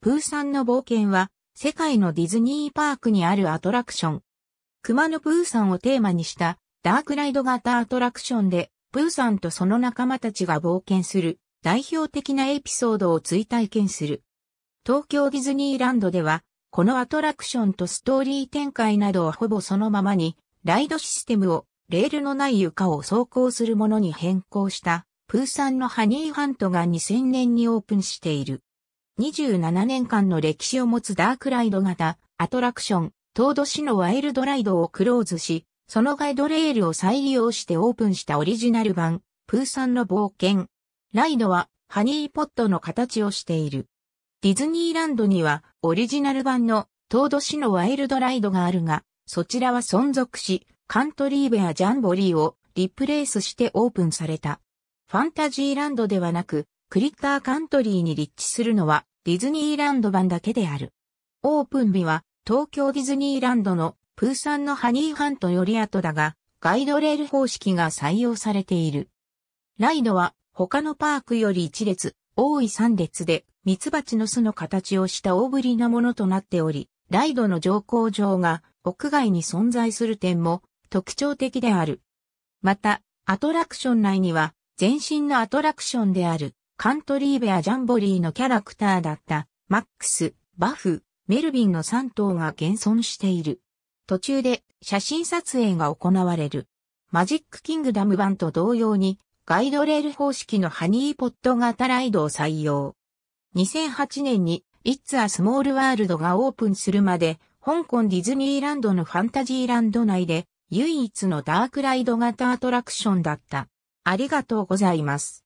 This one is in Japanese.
プーさんの冒険は、世界のディズニーパークにあるアトラクション。熊のプーさんをテーマにしたダークライド型アトラクションで、プーさんとその仲間たちが冒険する代表的なエピソードを追体験する。東京ディズニーランドでは、このアトラクションとストーリー展開などをほぼそのままに、ライドシステムをレールのない床を走行するものに変更した、プーさんのハニーハントが2000年にオープンしている。27年間の歴史を持つダークライド型アトラクション、東都市のワイルドライドをクローズし、そのガイドレールを再利用してオープンしたオリジナル版、プーさんの冒険。ライドはハニーポットの形をしている。ディズニーランドにはオリジナル版の東都市のワイルドライドがあるが、そちらは存続し、カントリーベアジャンボリーをリプレイスしてオープンされた。ファンタジーランドではなく、クリッターカントリーに立地するのはディズニーランド版だけである。オープン日は東京ディズニーランドのプーさんのハニーハントより後だが、ガイドレール方式が採用されている。ライドは他のパークより1列、多い3列で、ミツバチの巣の形をした大ぶりなものとなっており、ライドの乗降場が屋外に存在する点も特徴的である。また、アトラクション内には全身のアトラクションであるカントリーベアジャンボリーのキャラクターだった、マックス、バフ、メルヴィンの3頭が現存している。途中で写真撮影が行われる。マジックキングダム版と同様に、ガイドレール方式のハニーポット型ライドを採用。2008年にイッツ・ア・スモール・ワールドがオープンするまで、香港ディズニーランドのファンタジーランド内で唯一のダークライド型アトラクションだった。ありがとうございます。